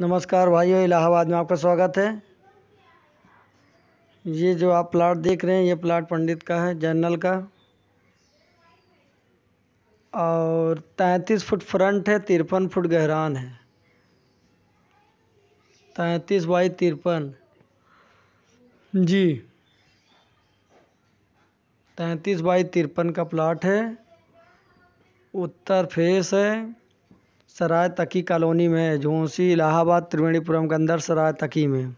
नमस्कार भाइयों इलाहाबाद में आपका स्वागत है ये जो आप प्लाट देख रहे हैं ये प्लाट पंडित का है जनरल का और तैंतीस फुट फ्रंट है तिरपन फुट गहरान है तैंतीस बाई तिरपन जी तैंतीस बाई तिरपन का प्लाट है उत्तर फेस है सराय तकी कॉलोनी में है झोंसी इलाहाबाद त्रिवेणीपुरम के अंदर सराय तकी में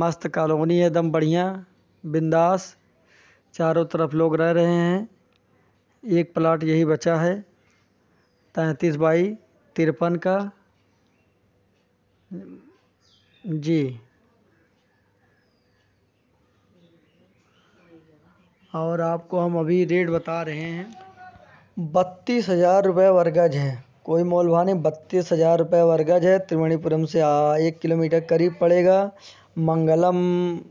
मस्त कॉलोनी है एकदम बढ़िया बिंदास चारों तरफ लोग रह रहे हैं एक प्लाट यही बचा है तैंतीस बाई तिरपन का जी और आपको हम अभी रेट बता रहे हैं बत्तीस हज़ार रुपये वर्गज है कोई मोल भाव नहीं बत्तीस हजार रुपये वर्गज है त्रिवेणीपुरम से आ, एक किलोमीटर करीब पड़ेगा मंगलम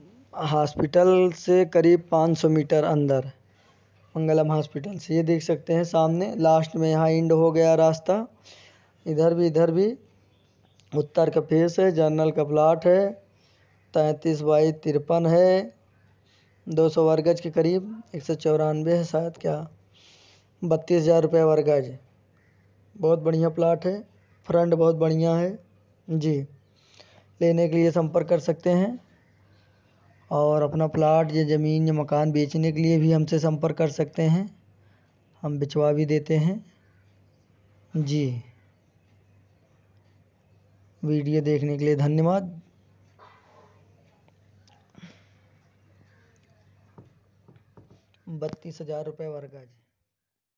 हॉस्पिटल से करीब 500 मीटर अंदर मंगलम हॉस्पिटल से ये देख सकते हैं सामने लास्ट में यहाँ इंड हो गया रास्ता इधर भी इधर भी उत्तर का फेस है जर्नल का प्लाट है तैंतीस बाई तिरपन है दो सौ वर्गज के करीब एक सौ चौरानवे है शायद क्या बत्तीस हज़ार रुपये वर्गज बहुत बढ़िया प्लाट है फ्रंट बहुत बढ़िया है जी लेने के लिए संपर्क कर सकते हैं और अपना प्लाट या ज़मीन या मकान बेचने के लिए भी हमसे संपर्क कर सकते हैं हम बिचवा भी देते हैं जी वीडियो देखने के लिए धन्यवाद बत्तीस हज़ार रुपये वर्गा जी